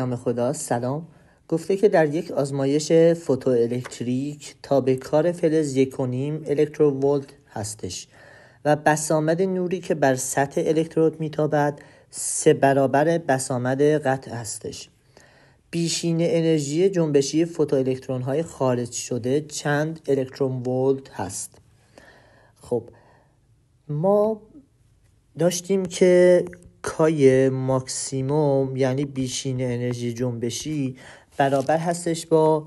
نام خدا سلام گفته که در یک آزمایش فوتوالکتریک تا به کار فلز یک و هستش و بسامد نوری که بر سطح الکترود میتابد سه برابر بسامد قطع هستش بیشین انرژی جنبشی فوتوالکترون های خارج شده چند الکترون ولت هست خب ما داشتیم که کای ماکسیموم یعنی بیشین انرژی جنبشی برابر هستش با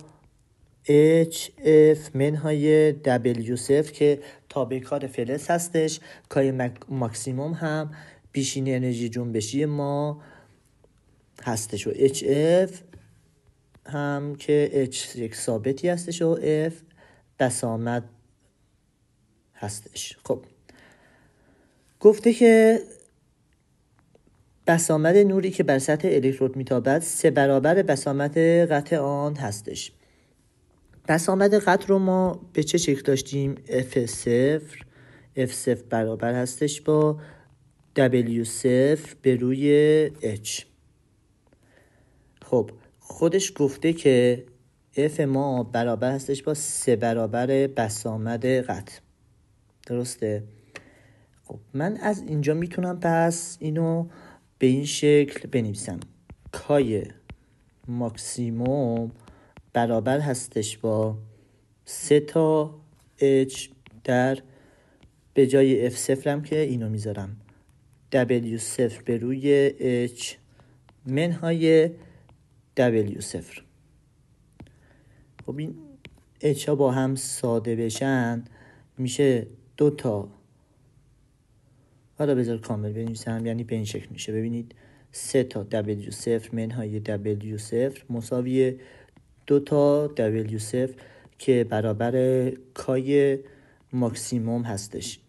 HF منهای دبل 0 که تابع کار فلس هستش کای ماکسیموم هم بیشین انرژی جنبشی ما هستش و HF هم که H یک ثابتی هستش و F بسامد هستش خب گفته که بسامد نوری که بر سطح الکترود میتابد سه برابر بسامد قطع آن هستش بسامد قطع رو ما به چه شکل داشتیم F0 F0 برابر هستش با W0 به روی H خب خودش گفته که F ما برابر هستش با سه برابر بسامد قط. درسته خب من از اینجا میتونم پس اینو به این شکل بنویسم کای ماکسیموم برابر هستش با سه تا H در به جای اف صفرم که اینو میذارم دبلیو صفر به روی اچ منهای دبلیو صفر خب این H ها با هم ساده بشن میشه دو تا حالا بذار کامل بنویسم یعنی به این شکل میشه ببینید سه تا W صفر منهای W مساوی دو تا W که برابر کای ماکسیموم هستش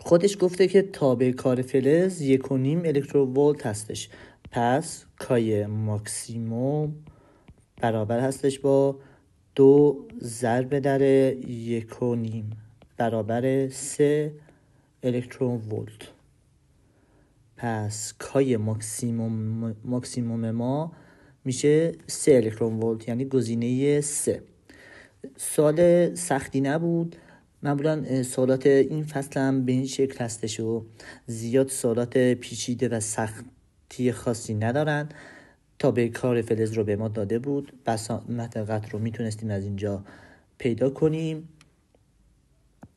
خودش گفته که تابع کار فلز یک و نیم الکتروولت هستش پس کای ماکسیموم برابر هستش با دو ضرب در یک و نیم برابر سه الکترون ولت پس کای ماکسیموم, ما میشه سه الکترون ولت یعنی گزینه سه سال سختی نبود معمولا سالات این فصل هم به این شکل هستش و زیاد سالات پیچیده و سختی خاصی ندارن تا به کار فلز رو به ما داده بود بسامت قطر رو میتونستیم از اینجا پیدا کنیم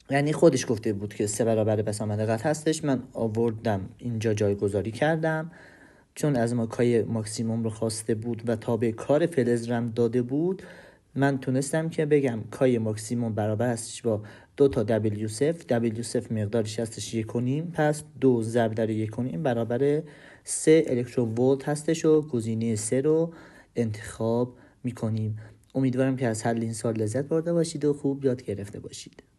یعنی خودش گفته بود که سه برابر پس آمده قد هستش من آوردم اینجا گذاری کردم چون از ما کای ماکسیموم رو خواسته بود و تا به کار فلزرم داده بود من تونستم که بگم کای ماکسیموم برابر هستش با دو تا دبلیو سف دبلیو سف مقدارش هستش یک کنیم پس دو ضرب در یکونیم کنیم برابر سه الکترون هستش و گزینه سه رو انتخاب میکنیم امیدوارم که از حل این سال لذت برده باشید و خوب یاد گرفته باشید